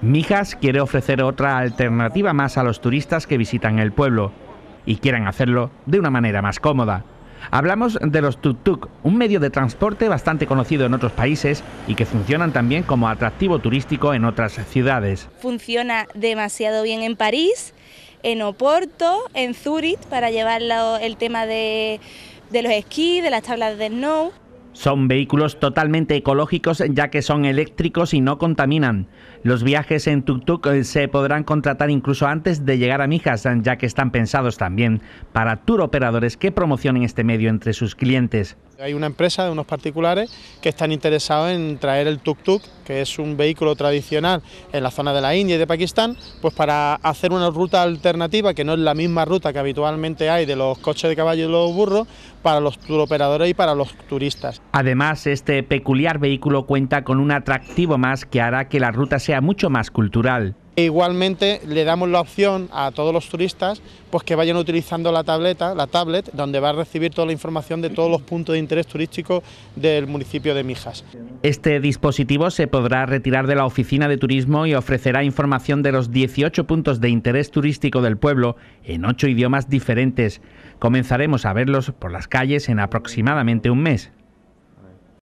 Mijas quiere ofrecer otra alternativa más a los turistas que visitan el pueblo y quieran hacerlo de una manera más cómoda. Hablamos de los tuk-tuk, un medio de transporte bastante conocido en otros países y que funcionan también como atractivo turístico en otras ciudades. Funciona demasiado bien en París, en Oporto, en Zurich, para llevar el tema de, de los esquís, de las tablas de snow. Son vehículos totalmente ecológicos ya que son eléctricos y no contaminan. Los viajes en tuk-tuk eh, se podrán contratar incluso antes de llegar a Mijas, ya que están pensados también para tour operadores que promocionen este medio entre sus clientes. Hay una empresa de unos particulares que están interesados en traer el tuk-tuk, que es un vehículo tradicional en la zona de la India y de Pakistán, pues para hacer una ruta alternativa que no es la misma ruta que habitualmente hay de los coches de caballo y los burros para los tour operadores y para los turistas. Además, este peculiar vehículo cuenta con un atractivo más que hará que la ruta sea mucho más cultural. E igualmente le damos la opción a todos los turistas pues que vayan utilizando la tableta, la tablet, donde va a recibir toda la información de todos los puntos de interés turístico del municipio de Mijas. Este dispositivo se podrá retirar de la oficina de turismo y ofrecerá información de los 18 puntos de interés turístico del pueblo en ocho idiomas diferentes. Comenzaremos a verlos por las calles en aproximadamente un mes.